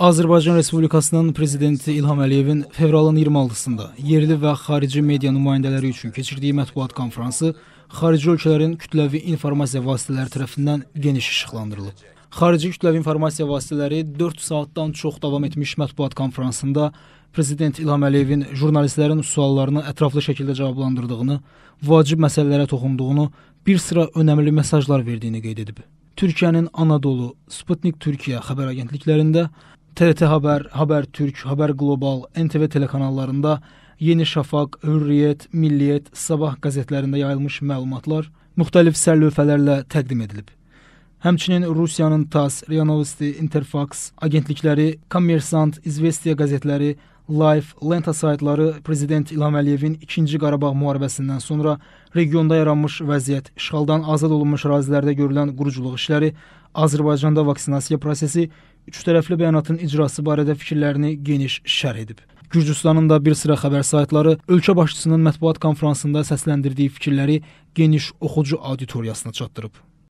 Azərbaycan Respublikasının prezidenti İlham Əliyevin fevralın 26-sında yerli və xarici media nümayəndələri üçün keçirdiyi mətbuat konfransı xarici ölkələrin kütləvi informasiya vasitələri tərəfindən geniş işıqlandırılıb. Xarici kütləvi informasiya vasitələri 4 saatdan çox davam etmiş mətbuat konfransında prezident İlham Əliyevin jurnalistlərin suallarını ətraflı şəkildə cavablandırdığını, vacib məsələlərə toxunduğunu, bir sıra önəmli mesajlar verdiyini qeyd edib. Türkiyənin Anadolu, Sputnik Türkiyə xəbər agentliklərində TRT Haber, Haber Türk, Haber Global, NTV telekanallarında Yeni Şafaq, Hürriyyət, Milliyyət, Sabah qəzetlərində yayılmış məlumatlar müxtəlif sərlövhələrlə təqdim edilib. Həmçinin Rusiyanın TASS, Ria Novosti, Interfax agentlikləri, Kommersant, İzvestiya qəzetləri, Life, Lenta saytları prezident İlham Əliyevin 2-ci Qarabağ müharibəsindən sonra regionda yaranmış vəziyyət, işğaldan azad olunmuş ərazilərdə görülən quruculuq işləri, Azərbaycanda vaksinasiya prosesi, üçtərəfli bəyanatın icrası barədə fikirlərini geniş şərh edib. Gürcüstanın da bir sıra xəbər saytları ölkə başçısının mətbuat konfransında səsləndirdiyi fikirləri geniş oxucu auditoriyasına çatdırıb.